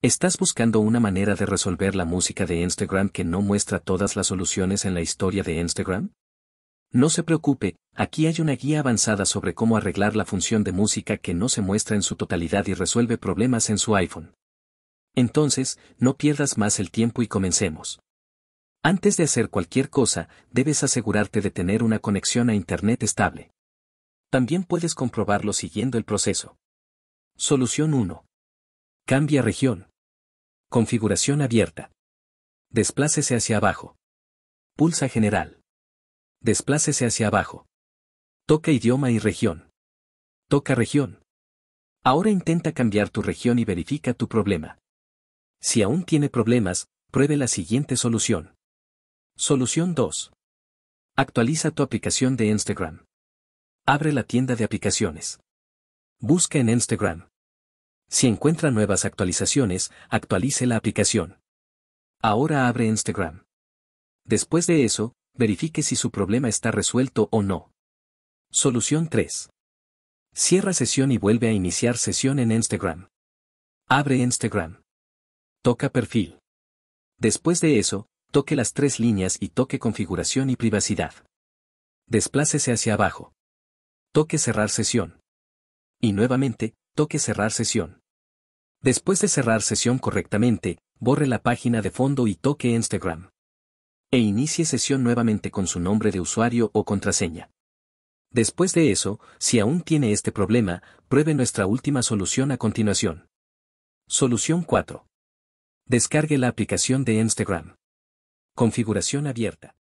Estás buscando una manera de resolver la música de Instagram que no muestra todas las soluciones en la historia de Instagram? No se preocupe, aquí hay una guía avanzada sobre cómo arreglar la función de música que no se muestra en su totalidad y resuelve problemas en su iPhone. Entonces, no pierdas más el tiempo y comencemos. Antes de hacer cualquier cosa, debes asegurarte de tener una conexión a Internet estable. También puedes comprobarlo siguiendo el proceso. Solución 1. Cambia región. Configuración abierta. Desplácese hacia abajo. Pulsa General. Desplácese hacia abajo. Toca idioma y región. Toca región. Ahora intenta cambiar tu región y verifica tu problema. Si aún tiene problemas, pruebe la siguiente solución. Solución 2. Actualiza tu aplicación de Instagram. Abre la tienda de aplicaciones. Busca en Instagram. Si encuentra nuevas actualizaciones, actualice la aplicación. Ahora abre Instagram. Después de eso, verifique si su problema está resuelto o no. Solución 3. Cierra sesión y vuelve a iniciar sesión en Instagram. Abre Instagram. Toca perfil. Después de eso, toque las tres líneas y toque configuración y privacidad. Desplácese hacia abajo. Toque cerrar sesión. Y nuevamente, toque cerrar sesión. Después de cerrar sesión correctamente, borre la página de fondo y toque Instagram. E inicie sesión nuevamente con su nombre de usuario o contraseña. Después de eso, si aún tiene este problema, pruebe nuestra última solución a continuación. Solución 4. Descargue la aplicación de Instagram. Configuración abierta.